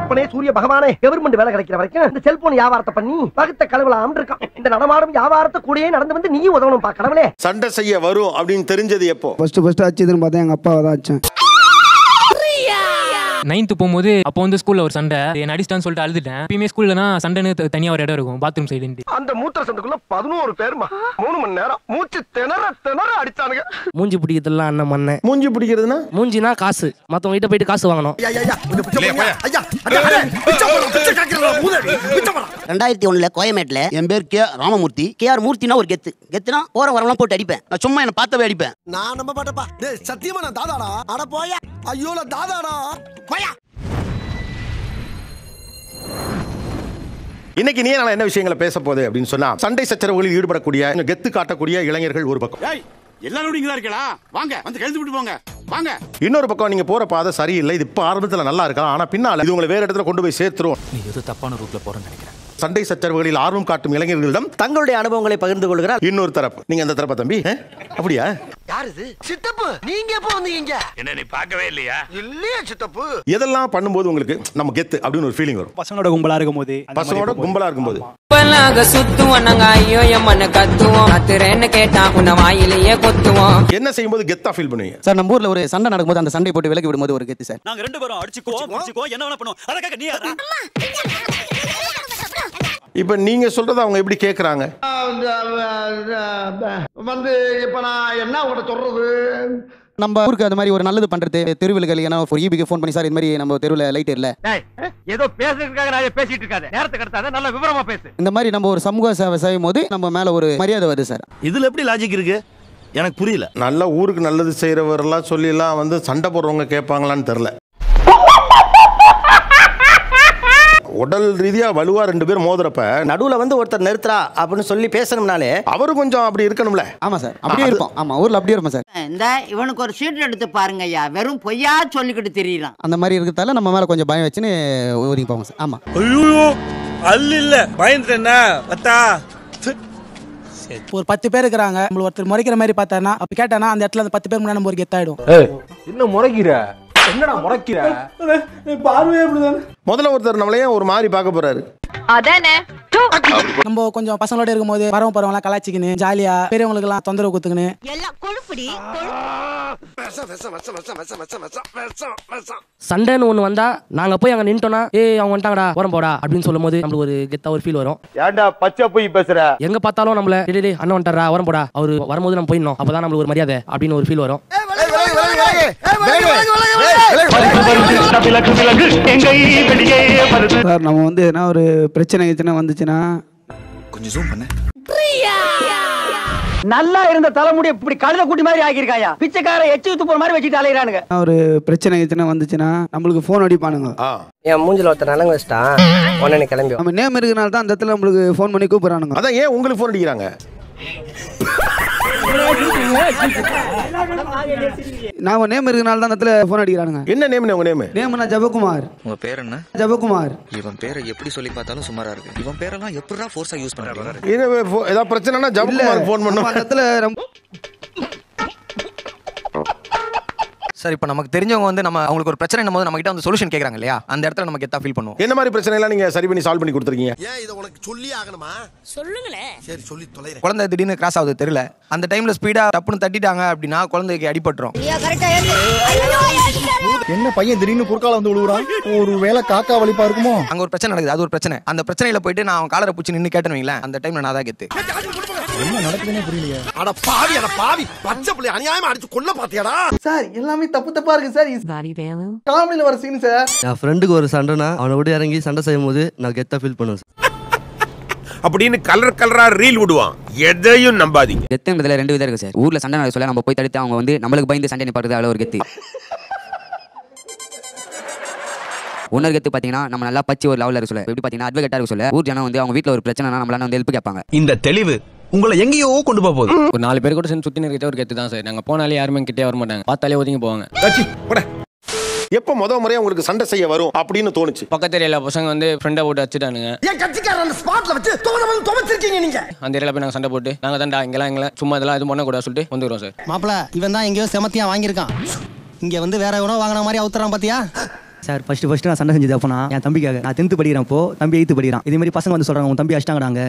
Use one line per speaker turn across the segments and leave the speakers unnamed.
அப்பனே சூரிய பகவானே கவர்மெண்ட் வேலை கிடைக்கிற வரைக்கும் இந்த செல்போன் வியாபாரத்தை பண்ணி பகுத்த கழுவலாம் இருக்கான் இந்த நடமாடும் வியாபாரத்தை கூடயே நடந்து வந்து நீயும் உதவணும் பா கடவுளே சண்டை செய்ய வரும் அப்படின்னு தெரிஞ்சது எப்போ
ஃபர்ஸ்ட் ஃபர்ஸ்ட் ஆச்சு பார்த்தேன் எங்க அப்பாவை தான் ஆச்சு
நைன்த்து போகும்போது அப்போ வந்து ஸ்கூல்ல ஒரு சண்டை என்ன அடிச்சிட்டான்னு சொல்லிட்டு அழுதுட்டேன் எப்பயுமே ஸ்கூல்லனா சண்டைன்னு தனியாக ஒரு இடம் இருக்கும் பாத்ரூம் சைடு
அந்த மூத்த சண்டைக்குள்ள பதினோரு பேருமா மூணு மணி நேரம் மூச்சு திணற திணற அடிச்சானுங்க மூஞ்சி பிடிக்கிறதுலாம்
அண்ணன் மண்ணே மூஞ்சி பிடிக்கிறதுனா மூஞ்சினா காசு மற்றவங்க கிட்ட போயிட்டு காசு வாங்கணும் ரெண்டாயிரத்தி ஒண்ணுல கோயமேட்ல என் பேர் கே ராமமூர்த்தி கே ஆர் மூர்த்தினா ஒரு கெத்து கெத்துனா போற வரவெல்லாம் போட்டு அடிப்பேன் நான் சும்மா என்ன பார்த்தவே அடிப்பேன்
நான் நம்ப மாட்டேப்பா சத்தியமா நான் தாதாடா அட போய ஐயோல தாதாடா
இன்னைக்கு நீ நான் என்ன விஷயங்களை பேச போது அப்படின்னு சொன்னா சண்டை சச்சரவுகளில் ஈடுபடக்கூடிய கெத்து காட்டக்கூடிய இளைஞர்கள் ஒரு பக்கம் எல்லாரும் நீங்களா வாங்க வந்து கழுத்து விட்டு போங்க வாங்க இன்னொரு பக்கம் நீங்க போற பாதை சரியில்லை இது இப்ப ஆரம்பத்துல நல்லா இருக்கலாம் ஆனா பின்னால இது உங்களை வேற இடத்துல கொண்டு போய் சேர்த்துருவோம் நீ எது தப்பான ரூட்ல போறேன்னு நினைக்கிறேன் சண்டை சச்சரவுகளில் ஆர்வம் காட்டும் இளைஞர்களிடம் தங்களுடைய அனுபவங்களை பகிர்ந்து கொள்கிறார் இன்னொரு தரப்பு நீங்க அந்த தரப்பா தம்பி அப்படியா யாரு இது சித்தப்பு நீங்க எப்போ வந்தீங்க என்ன நீ பார்க்கவே இல்லையா இல்லையா சித்தப்பு இதெல்லாம் பண்ணும்போது உங்களுக்கு நம்ம கெத்து அப்படின்னு ஒரு ஃபீலிங் வரும் பசங்களோட
கும்பலா இருக்கும் போது பசங்களோட கும்பலா இருக்கும் போது என்ன செய்யும்போது கெத்தா ஃபீல் பண்ணுவீங்க சார் நம்ம ஊர்ல ஒரு சண்டை நடக்கும்போது அந்த சண்டை போட்டு விலக்கி விடும்போது ஒரு கெத்து சார் நாங்க ரெண்டு பேரும் அடிச்சுக்குவோம் என்ன பண்ணுவோம் அதுக்காக நீ
இப்போ நீங்கள் சொல்கிறத அவங்க எப்படி கேட்குறாங்க
வந்து
இப்போ நான் என்ன உங்கள்கிட்ட
சொல்கிறது
நம்ம ஊருக்கு அது மாதிரி ஒரு நல்லது பண்றது தெருவில் ஏன்னா ஒரு ஈபிக்கு ஃபோன் பண்ணி சார் இது மாதிரி நம்ம தெருவில் லைட் இல்ல
ஏதோ பேசுறதுக்காக நான் பேசிட்டு இருக்காது நேரத்தை கடத்தாத நல்ல
விவரமா பேசு இந்த மாதிரி நம்ம ஒரு சமூக சேவை செய்யும் போது நம்ம மேல ஒரு மரியாதை வருது சார் இதுல எப்படி லாஜிக் இருக்கு
எனக்கு புரியல நல்ல ஊருக்கு நல்லது செய்கிறவரெல்லாம் சொல்லிலாம் வந்து சண்டை போடுறவங்க கேட்பாங்களான்னு தெரில உடல் ரீதியாக வலுவாக ரெண்டு பேரும் மோதுறப்ப நடுவில் வந்து ஒருத்தர் நிறுத்தா அப்படின்னு சொல்லி பேசணும்னாலே அவரு கொஞ்சம் அப்படி இருக்கணும்ல ஆமாம் சார் அப்படியே
இருப்போம் ஆமாம் ஊரில் அப்படியே இருப்போம் சார்
இந்த இவனுக்கு ஒரு சீட் எடுத்து பாருங்க ஐயா வெறும் பொய்யா சொல்லிக்கிட்டு தெரியலாம்
அந்த மாதிரி இருக்கிறதால நம்ம மேலே கொஞ்சம் பயம் வச்சுன்னு ஊறி போவோம் சார் ஆமாம் ஐயோ அல்ல இல்லை என்ன பத்தா ஒரு பத்து பேர் இருக்கிறாங்க ஒருத்தர் முறைக்கிற
மாதிரி பார்த்தானா அப்ப கேட்டானா அந்த இடத்துல அந்த பத்து பேர் முன்னாடி நம்ம ஒரு கெத்தாயிடும் என்ன முறைக்கிற என்னடா முறைக்கிற பார்வையே அப்படிதானே முதல்ல ஒருத்தர் நம்மளையே ஒரு மாதிரி பார்க்க போறாரு
அதானே நம்ம கொஞ்சம் பசங்களோட இருக்கும்போது பரவ பரவலாம் கலாச்சிக்கின்னு ஜாலியா பெரியவங்களுக்கு எல்லாம் தொந்தரவு கொடுத்துக்கின்னு
சண்டைன்னு ஒண்ணு வந்தா நாங்க போய் அங்க நின்ட்டோம்னா ஏய் அவங்க வந்துட்டாங்கடா உரம் போடா அப்படின்னு சொல்லும் போது நம்மளுக்கு ஒரு கெத்தா ஒரு ஃபீல் வரும் ஏன்டா பச்சை போய் பேசுற எங்க பார்த்தாலும் நம்மள டேய் அண்ணன் வந்துட்டாரா உரம் போடா அவர் வரும்போது நம்ம போயிடணும் அப்பதான் நம்மளுக்கு ஒரு மரியாதை அப்படின்னு ஒரு ஃபீல் வரும்
சார் நம்ம வந்து என்ன ஒரு பிரச்சனை எதுனா வந்துச்சுன்னா கொஞ்சம் ஜூம் பண்ண
நல்லா இருந்த தலைமுடி இப்படி கழுத கூட்டி மாதிரி ஆகியிருக்காயா பிச்சைக்கார எச்சு வித்து போற மாதிரி வச்சுட்டு அலையிறானுங்க
ஒரு பிரச்சனை எதுனா வந்துச்சுன்னா நம்மளுக்கு போன் அடிப்பானுங்க என் மூஞ்சில ஒருத்தர் நலங்க வச்சிட்டான் உடனே கிளம்பி நம்ம நேம் இருக்கனால தான் அந்த இடத்துல நம்மளுக்கு போன் பண்ணி கூப்பிடுறானுங்க அதான் ஏன் உங்களுக்கு போன் அடிக்கிறாங்க நான் உன் நேம் இருக்கனால தான் இடத்துல ஃபோன் அடிக்கிறானுங்க என்ன நேம் உங்க நேம் நேம் நான் ஜபகுமார் உங்க பேர் என்ன ஜபகுமார் இவன் பேரை எப்படி சொல்லி பார்த்தாலும் சுமாரா இருக்கு இவன் பேரெல்லாம் எப்படிடா ஃபோர்ஸா யூஸ் பண்றாங்க
ஏதாவது பிரச்சனைனா ஜபகுமார் ஃபோன் பண்ணுவோம் அந்த இடத்துல ரொம்ப சார் இப்போ நமக்கு தெரிஞ்சவங்க வந்து நம்ம அவங்களுக்கு ஒரு பிரச்சனை போது நம்ம கிட்ட வந்து சொல்யூஷன் கேட்குறாங்க இல்லையா அந்த இடத்துல நம்ம கெத்தா ஃபீல் பண்ணுவோம் என்ன மாதிரி பிரச்சனை எல்லாம் நீங்க சரி பண்ணி சால்வ் பண்ணி கொடுத்துருக்கீங்க ஏன் இதை உனக்கு சொல்லி ஆகணுமா சொல்லுங்களே சரி சொல்லி தொலைறேன் குழந்தை திடீர்னு கிராஸ் ஆகுது தெரியல அந்த டைம்ல ஸ்பீடா டப்புனு தட்டிட்டாங்க அப்படின்னா குழந்தைக்கு அடிபட்டுரும் என்ன பையன் திடீர்னு குறுக்கால வந்து விழுவுறான் ஒரு வேளை காக்கா வலிப்பா இருக்குமோ அங்க ஒரு பிரச்சனை நடக்குது அது ஒரு பிரச்சனை அந்த பிரச்சனையில போயிட்டு நான் அவன் காலரை பிடிச்சி நின்று கேட்டேன் அந்த டைம்ல நான் தான் கெத்து என்ன நடக்குதுன்னே அட பாவி அட பாவி பச்சை பிள்ளை அநியாயமா அடிச்சு கொல்ல பாத்தியாடா சார்
எல்லாமே தப்பு தப்பா இருக்கு சார்
காமெடியில வர சீன் சார்
என் ஃப்ரெண்டுக்கு ஒரு சண்டைனா அவனை இறங்கி சண்டை செய்யும்போது நான் ஃபீல் பண்ணுவேன்
அப்படின்னு கலர் கலரா ரீல் விடுவான் எதையும் நம்பாதீங்க
கெத்துன்றதுல ரெண்டு சார் சண்டை சொல்ல நம்ம போய் வந்து நம்மளுக்கு பயந்து கெத்து நம்ம நல்லா ஒரு சொல்ல எப்படி பாத்தீங்கன்னா இருக்க சொல்ல ஊர் வந்து
அவங்க வீட்டில் ஒரு பிரச்சனைனா வந்து கேட்பாங்க இந்த தெளிவு உங்களை எங்கேயோ கொண்டு போக போகுது ஒரு நாலு பேர் கூட சேர்ந்து சுத்தி கிட்ட ஒரு கெத்து தான் சார் நாங்க போனாலே யாருமே கிட்டே வர மாட்டாங்க பார்த்தாலே ஒதுங்கி போவாங்க எப்ப முத முறையா உங்களுக்கு சண்டை செய்ய வரும் அப்படின்னு தோணுச்சு பக்கத்து எல்லா பசங்க வந்து ஃப்ரெண்டை போட்டு வச்சுட்டானுங்க
என் அந்த
ஸ்பாட்ல வச்சு வந்து துவச்சிருக்கீங்க நீங்க
அந்த ஏரியால போய் நாங்க சண்டை போட்டு நாங்க தண்டா இங்கெல்லாம் இங்கெல்லாம் சும்மா இதெல்லாம் பண்ண கூடாது சொல்லிட்டு
வந்துடுவோம் சார் மாப்பிள இவன் தான் எங்கேயோ செமத்தியா வாங்கியிருக்கான் இங்க வந்து வேற எவனோ வாங்கின மாதிரி அவுத்துறான் பாத்தியா சார் ஃபர்ஸ்ட் ஃபர்ஸ்ட் நான் சண்டை செஞ்சது அப்போ நான் என் தம்பிக்காக நான் டென்த்து படிக்கிறப்போ தம்பி எய்த்து படிக்கிறான் இதே மாதிரி பசங்க வந்து சொல்றாங்க உன் தம்பி அடிச்சிட்டாங்க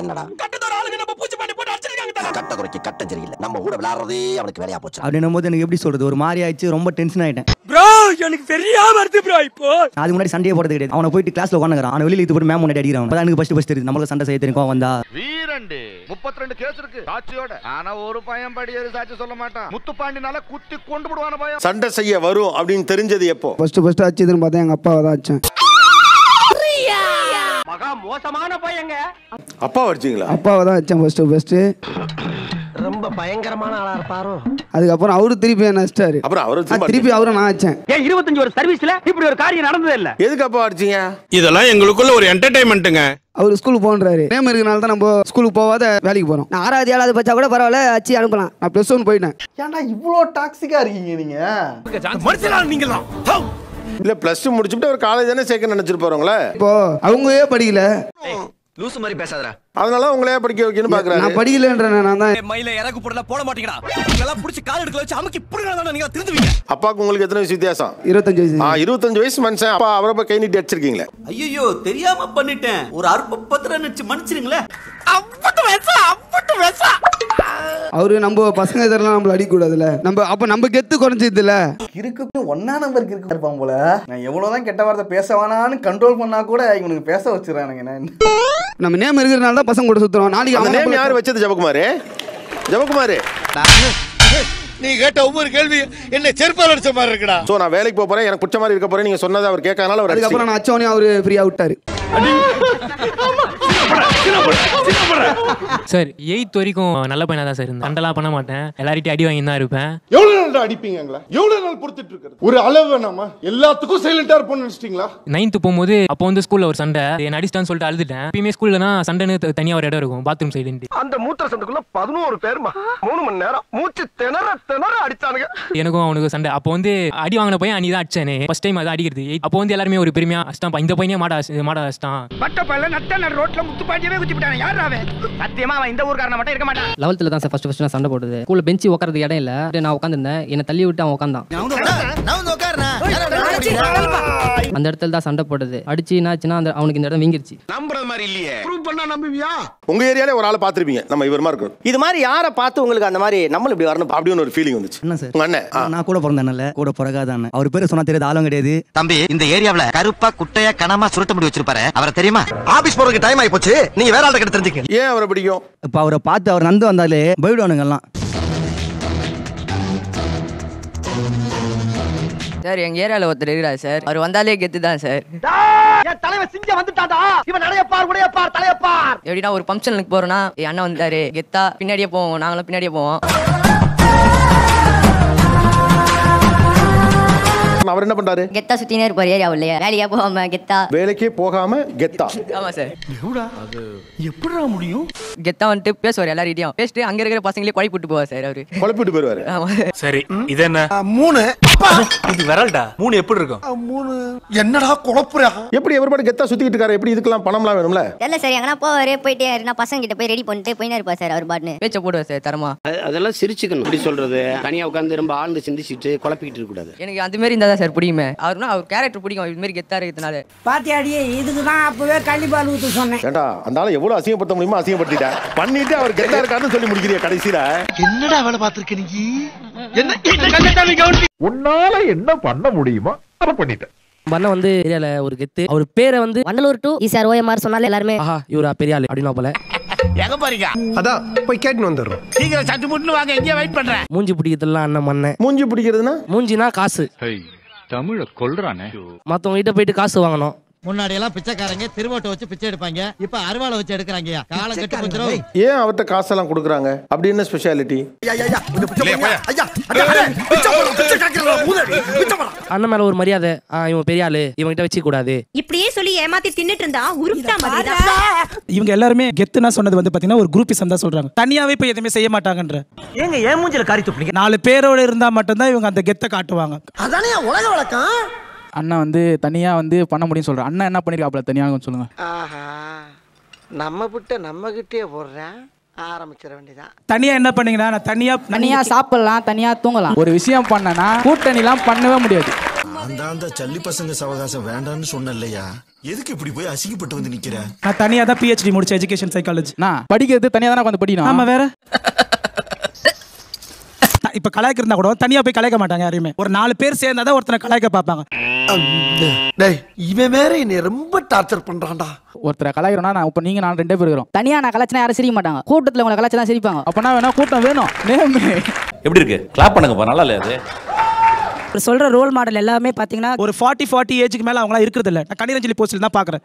என்னடா ஒரு ஆளுங்க நம்ம பூச்சி பண்ணி போட்டு அடிச்சிருக்காங்க கட்ட குறைக்கு கட்ட சரியில்ல நம்ம கூட விளையாடுறதே அவனுக்கு வேலையா போச்சு அப்படின்னும் போது எனக்கு எப்படி சொல்றது ஒரு மாதிரி ஆயிடுச்சு ரொம்ப டென்ஷன் ஆயிட்டேன் ப்ரோ எனக்கு சரியா வருது ப்ரோ இப்போ அதுக்கு முன்னாடி சண்டையே போடுறது கிடையாது அவனை போயிட்டு கிளாஸ்ல உட்காந்துக்கிறான் அவன் வெளியில இது போட்டு மேம் முன்னாடி அடிக்கிறான் அதான் எனக்கு ஃபர்ஸ்ட் ஃபர்ஸ்ட் தெரியுது நம்மளுக்கு சண்டை செய்ய தெரியும் வந்தா வீரண்டு முப்பத்தி ரெண்டு கேஸ் இருக்கு சாட்சியோட ஆனா ஒரு
பையன் படி ஒரு சாட்சி சொல்ல மாட்டான் முத்து பாண்டினால குத்தி கொண்டு விடுவான பையன் சண்டை செய்ய வரும் அப்படின்னு தெரிஞ்சது எப்போ
ஃபர்ஸ்ட் ஃபர்ஸ்ட் ஆச்சு இதுன்னு பார்த்தா எங்க அப்பாவை தான் ஆச்சு
மகா மோசமான பையங்க அப்பா வச்சிங்களா
அப்பாவை தான் வச்சேன் ஃபர்ஸ்ட் ஃபர்ஸ்ட்
ரொம்ப பயங்கரமான ஆளா இருப்பாரோ
அதுக்கப்புறம் அவரு திருப்பி என்ன வச்சிட்டாரு அப்புறம் அவரு திருப்பி அவரை நான் வச்சேன்
ஏன் இருபத்தஞ்சு ஒரு சர்வீஸ்ல இப்படி ஒரு காரியம் நடந்தது இல்ல எதுக்கு அப்பா அடிச்சீங்க இதெல்லாம் எங்களுக்குள்ள ஒரு என்டர்டைன்மெண்ட்டுங்க
அவர் ஸ்கூலுக்கு போன்றாரு நேம் இருக்கனால தான் நம்ம ஸ்கூலுக்கு போகாத வேலைக்கு போறோம் நான் ஆறாவது ஏழாவது பச்சா கூட பரவாயில்ல அச்சு அனுப்பலாம் நான் பிளஸ் ஒன் போயிட்டேன் ஏன்டா இவ்வளோ டாக்ஸிக்கா இருக்கீங்க நீங்க
நீங்க தான் இல்ல பிளஸ் டூ முடிச்சுட்டு ஒரு காலேஜ் தானே சேர்க்க நினைச்சிருப்பாருங்களா இப்போ ஏன்
படிக்கல
லூசு மாதிரி பேசாதரா
அதனால உங்களையே படிக்க வைக்கணும் பாக்குறாரு நான் படிக்கலன்றேன் நான் தான்
மயில இறக்கு போடல போட மாட்டீங்கடா எல்லாம் புடிச்சு கால் எடுக்க வச்சு அமுக்கி புடுங்கறதா நீங்க திருந்துவீங்க
அப்பாக்கு உங்களுக்கு எத்தனை வயசு வித்தியாசம் 25 வயசு ஆ 25 வயசு மனுஷன் அப்பா அவரை போய் கை நீட்டி அடிச்சிருக்கீங்களே
ஐயோ தெரியாம பண்ணிட்டேன் ஒரு அற்ப பத்திர நிச்சு மன்னிச்சிருங்களே அம்பட்டு வயசா அம்பட்டு
வயசு அவரு நம்ம பசங்க இதெல்லாம் நம்மள அடி கூடாதுல நம்ம அப்ப நம்ம கெத்து குறைஞ்சது இல்ல இருக்கு ஒன்னா நம்பருக்கு இருக்கு இருப்பான் போல நான் எவ்வளவுதான் கெட்ட வார்த்தை பேச வேணான்னு கண்ட்ரோல் பண்ணா கூட இவனுக்கு பேச வச்சிடறானுங்க என்ன நம்ம நேம் இருக்கிறனால தான் பசங்க கூட சுற்றுறோம் நாளைக்கு அந்த நேம் யார் வச்சது ஜபகுமார்
ஜபகுமார் நீ கேட்ட ஒவ்வொரு கேள்வி என்ன செருப்பால் அடிச்ச மாதிரி இருக்கடா சோ நான் வேலைக்கு போறேன் எனக்கு பிடிச்ச மாதிரி இருக்க போறேன் நீங்க சொன்னதை அவர் கேட்கறனால அவர் அப்புறம் நான் அச்சோனே அவர் ஃப்ரீயா
விட்டாரு
சார் எயித் வரைக்கும் நல்ல பையனா தான் சார் இருந்தேன் சண்டெல்லாம் பண்ண மாட்டேன் எல்லார்ட்டையும் அடி வாங்கி தான் இருப்பேன்
எவ்வளவு நாள் அடிப்பீங்களா எவ்வளவு நாள் பொறுத்துட்டு இருக்கிறது ஒரு அளவு
நாம எல்லாத்துக்கும் சைலண்டா
இருப்போம்னு நினைச்சிட்டீங்களா
நைன்த்து போகும்போது அப்போ வந்து ஸ்கூல்ல ஒரு சண்டை என்ன அடிச்சிட்டான்னு சொல்லிட்டு அழுதுட்டேன் எப்பயுமே ஸ்கூல்லனா சண்டைன்னு தனியா ஒரு இடம் இருக்கும் பாத்ரூம் சைடு
அந்த மூத்த சண்டைக்குள்ள பதினோரு பேருமா மூணு மணி நேரம் மூச்சு திணற திணற அடிச்சானுங்க
எனக்கும் அவனுக்கு சண்டை அப்போ வந்து அடி வாங்கின பையன் அனி தான் அடிச்சானே ஃபர்ஸ்ட் டைம் அதை அடிக்கிறது அப்போ வந்து எல்லாருமே ஒரு பெருமையா இந்த பையனே மாட மாட அடிச்சிட்டான்
ரோட்ல முத்து குத்தி போட்டான் யார் அவன் சத்தியமா அவன் இந்த ஊர்க்காரன மட்டும் இருக்க
மாட்டான் தான் சார் ஃபர்ஸ்ட்
ஃபர்ஸ்ட் நான் சண்டை போடுது ஸ்கூல்ல பெஞ்ச் உட்காரதுக்கு இடம் இல்ல நான் உட்கார்ந்திருந்தேன் என்ன தள்ளி விட்டு அவன்
உட்கார்ந்தான் நான்
அந்த இடத்துல தான் சண்டை போடுது அடிச்சு என்னாச்சுன்னா அந்த அவனுக்கு இந்த இடம் வீங்கிருச்சு நம்புற மாதிரி இல்லையே ப்ரூவ் பண்ணா நம்புவியா உங்க ஏரியாலே ஒரு ஆளை பாத்துருப்பீங்க நம்ம இவர் மாதிரி இருக்கும் இது மாதிரி யாரை பார்த்து உங்களுக்கு அந்த மாதிரி நம்மள இப்படி வரணும் அப்படின்னு ஒரு ஃபீலிங் வந்துச்சு
என்ன சார் உங்க அண்ணன் நான் கூட பிறந்தேன்ல கூட பிறகாத அவர் பேரு சொன்னா தெரியாது ஆளும் கிடையாது தம்பி இந்த ஏரியாவுல கருப்பா குட்டையா கனமா சுருட்ட முடி வச்சிருப்பாரு அவரை தெரியுமா ஆபீஸ் போறதுக்கு டைம் ஆயி போச்சு நீங்க வேற ஆள்கிட்ட தெரிஞ்சுக்க ஏன் அவரை பிடிக்கும் இப்ப அவரை பார்த்து அவர் நந்து வந்தாலே போயிடுவானுங்க எல்லாம்
சார் எங்க ஏரியால ஒருத்தர் இருக்கிறார் சார் அவர் வந்தாலே கெத்து தான் சார் தலைவர் சிங்க வந்துட்டாதா இவன் நடையப்பார் உடையப்பார் தலையப்பார் எப்படின்னா ஒரு ஃபங்க்ஷனுக்கு போறோம்னா என் அண்ணன் வந்தாரு கெத்தா பின்னாடியே போவோம் நாங்களும் பின்னாடியே போவோம் கார்த்திகேசன் அவர் என்ன பண்றாரு கெத்தா சுத்தினே இருப்பாரு ஏரியா இல்லையா வேலைக்கே போகாம கெத்தா வேலைக்கே போகாம கெத்தா ஆமா சார் அது எப்படிடா முடியும் கெத்தா வந்துட்டு பேசுவார் எல்லாரிட்டையும் பேசிட்டு அங்க இருக்கிற பசங்களே குழப்பிட்டு போவார் சார் அவரு குழப்பிட்டு போயிருவாரு ஆமா சரி இது என்ன மூணு இது விரல்டா மூணு எப்படி இருக்கும் மூணு என்னடா குழப்புறா எப்படி எவர்பாடு கெத்தா சுத்திட்டு இருக்காரு எப்படி இதுக்கெல்லாம் பணம்லாம் வேணும்ல இல்ல சார் எங்கனா போவாரு போயிட்டே இருந்தா பசங்க கிட்ட போய் ரெடி பண்ணிட்டு போயினே இருப்பா சார் அவர் பாட்னு பேச்ச போடுவார் சார் தரமா
அதெல்லாம் சிரிச்சுக்கணும் அப்படி சொல்றது தனியா உட்காந்து ரொம்ப ஆழ்ந்து சிந்திச்சிட்டு குழப்பிக்கிட்டு இருக்க
எனக்கு அந்த மாதிரி இந்த தான் சார் பிடிக்குமே அவருனா அவர் கேரக்டர் பிடிக்கும் இது மாதிரி கெத்தா இருக்கிறதுனால பாத்தியாடி இதுக்கு தான் அப்பவே கள்ளிப்பால் ஊத்து சொன்னேன் ஏண்டா அதனால எவ்வளவு அசிங்கப்படுத்த முடியுமோ அசிங்கப்படுத்திட்டேன் பண்ணிட்டு அவர் கெத்தா இருக்காருன்னு சொல்லி முடிக்கிறீங்க கடைசியில என்னடா வேலை பார்த்திருக்க நீ என்ன உன்னால என்ன பண்ண முடியுமோ அதை பண்ணிட்டேன் பண்ண வந்து ஏரியால ஒரு கெத்து அவர் பேரை வந்து வண்டலூர் டு ஈசிஆர் ஓஎம்ஆர் சொன்னால எல்லாருமே இவரா பெரிய ஆள் அப்படின்னா போல எங்க போறீங்க அதான் போய் கேட்டு வந்துடுறோம் சீக்கிரம்
சட்டு முட்டுன்னு வாங்க எங்கேயே வெயிட் பண்றேன்
மூஞ்சி பிடிக்கிறதுலாம் அண்ணன் மண்ணே மூஞ்சி பிடிக்கிறதுனா மூஞ்சினா காசு
தமிழ கொல்றானே
மத்தவங்க கிட்ட போயிட்டு காசு வாங்கணும்
முன்னாடி எல்லாம் பிச்சைக்காரங்க திருவோட்டை வச்சு பிச்சை எடுப்பாங்க இப்ப அருவாளை வச்சு எடுக்கிறாங்க காலம் கட்டு கொஞ்சம்
ஏன் அவர்கிட்ட காசெல்லாம் கொடுக்குறாங்க அப்படி என்ன ஸ்பெஷாலிட்டி அண்ணன் மேல ஒரு மரியாதை இவன் பெரிய ஆளு இவங்கிட்ட வச்சு கூடாது
இப்படியே சொல்லி ஏமாத்தி தின்னுட்டு இருந்தா உருப்பிட்டா
இவங்க எல்லாருமே கெத்துனா சொன்னது வந்து பாத்தீங்கன்னா ஒரு குரூப்பிசம் சந்தா சொல்றாங்க தனியாவே போய் எதுவுமே செய்ய மாட்டாங்கன்ற ஏங்க ஏன் மூஞ்சில காரி துப்புறீங்க நாலு பேரோட இருந்தா மட்டும்தான் இவங்க அந்த கெத்தை காட்டுவாங்க அதானே உலக
வழக்கம் அண்ணா வந்து தனியாக வந்து பண்ண முடியும்னு சொல்கிறேன் அண்ணா என்ன பண்ணியிருக்காப்புல தனியாக கொஞ்சம் சொல்லுங்கள் ஆஹா நம்ம விட்ட நம்ம கிட்டே போடுறேன் ஆரம்பிச்சிட வேண்டியதான் தனியா
என்ன பண்ணீங்கன்னா நான் தனியா தனியா
சாப்பிடலாம் தனியா தூங்கலாம் ஒரு விஷயம் பண்ணனா கூட்டணிலாம் பண்ணவே முடியாது
அந்த அந்த சல்லி பசங்க சவகாசம் வேண்டாம்னு சொன்ன இல்லையா எதுக்கு இப்படி போய் அசிங்கப்பட்டு வந்து நிக்கிறேன் நான் தனியா தான் பிஹெச்டி முடிச்ச எஜுகேஷன் சைக்காலஜி நான் படிக்கிறது தனியா தானே கொஞ்சம் படிக்கணும் ஆமா வேற இப்போ கலாய்க்கு இருந்தா கூட தனியாக போய் கலாய்க்க மாட்டாங்க யாரையுமே ஒரு நாலு பேர் சேர்ந்தா தான் ஒருத்தனை கலாய்க்க பார்ப்பாங்க இவன் வேற என்னை ரொம்ப டார்ச்சர் பண்ணுறான்டா ஒருத்தரை கலாய்க்கிறோம்னா நான் இப்போ நீங்கள் நான் ரெண்டே பேர் இருக்கிறோம்
தனியாக நான் கலாய்ச்சினா யாரும் சிரிக்க மாட்டாங்க கூட்டத்தில் உங்களை கலாய்ச்சி தான் சிரிப்பாங்க அப்போனா வேணா கூட்டம்
வேணும் எப்படி இருக்கு கிளாப் பண்ணுங்கப்பா நல்லா இல்லையா அது இப்போ சொல்ற ரோல் மாடல் எல்லாமே பாத்தீங்கன்னா ஒரு ஃபார்ட்டி ஃபார்ட்டி ஏஜுக்கு மேல அவங்களாம் இருக்கிறது இல்ல நான் கணிரஞ்சலி போஸ்டில் தான் பாக்குறேன்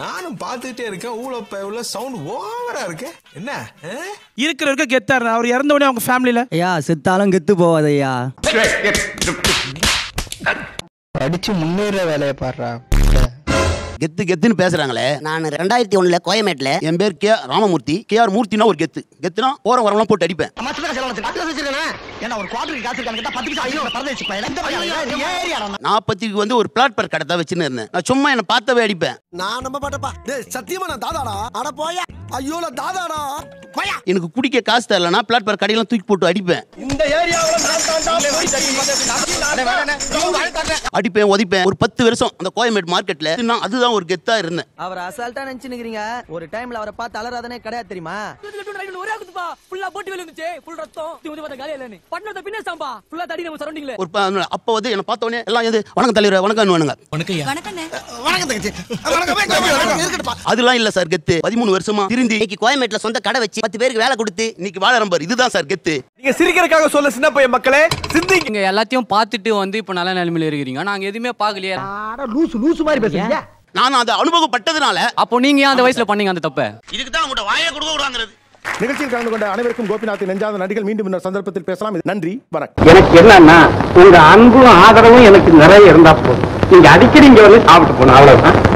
நானும் பார்த்துட்டே இருக்கேன் ஊழப்ப உள்ள சவுண்ட் ஓவரா இருக்கு என்ன
இருக்கிற இருக்க கெத்தாரு அவர் இறந்த உடனே அவங்க ஃபேமிலியில ஐயா செத்தாலும் கெத்து போவாதையா
படிச்சு முன்னேற வேலையை பாடுறா கெத்து கெத்துன்னு பேசுறாங்களே நான் ரெண்டாயிரத்தி ஒண்ணுல கோயமேட்ல என் பேர் கே ராமமூர்த்தி கே ஆர் மூர்த்தினா ஒரு கெத்து கெத்துனா போற வரவெல்லாம் போட்டு அடிப்பேன் நாற்பத்திக்கு வந்து ஒரு பிளாட் பர் கடை தான் வச்சுன்னு இருந்தேன் நான் சும்மா என்ன பார்த்தவே அடிப்பேன்
நான் நம்ம பாட்டப்பா சத்தியமா நான் தாதாடா அட போயா ஐயோ தாதாடா
எனக்கு குடிக்க காசு தரலனா பிளாட்பார் கடையெல்லாம் தூக்கி போட்டு அடிப்பேன் இந்த அடிப்பேன் உதைப்பேன் ஒரு பத்து வருஷம் அந்த கோயம்பேடு மார்க்கெட்ல நான் அதுதான் ஒரு கெத்தா இருந்தேன் அவர் அசால்ட்டா நினைச்சுக்கிறீங்க ஒரு டைம்ல அவரை பார்த்து அலறாதனே கிடையாது தெரியுமா என்ன உடனே எல்லாம் இல்ல சார் பதிமூணு வருஷமா இன்னைக்கு சொந்த கடை வச்சு பத்து பேருக்கு வேலை கொடுத்து இன்னைக்கு வாழ இதுதான் சார் நீங்க சொல்ல சின்ன பையன் எல்லாத்தையும் வந்து இப்ப நல்ல நிலைமையில எதுவுமே மாதிரி நான் அதை அனுபவப்பட்டதுனால அப்போ நீங்க அந்த வயசுல பண்ணீங்க அந்த தப்ப இதுக்கு தான் உங்களோட வாயை
கொடுக்க விடுவாங்கிறது நிகழ்ச்சியில் கலந்து கொண்ட அனைவருக்கும் கோபிநாத்தின் நெஞ்சாத நடிகள் மீண்டும் இன்னொரு சந்தர்ப்பத்தில் பேசலாம் நன்றி வணக்கம் எனக்கு என்னன்னா உங்க அன்பும் ஆதரவும் எனக்கு நிறைய இருந்தா போதும் நீங்க அடிக்கடி இங்க வந்து சாப்பிட்டு போனோம் அவ்வளவுதான்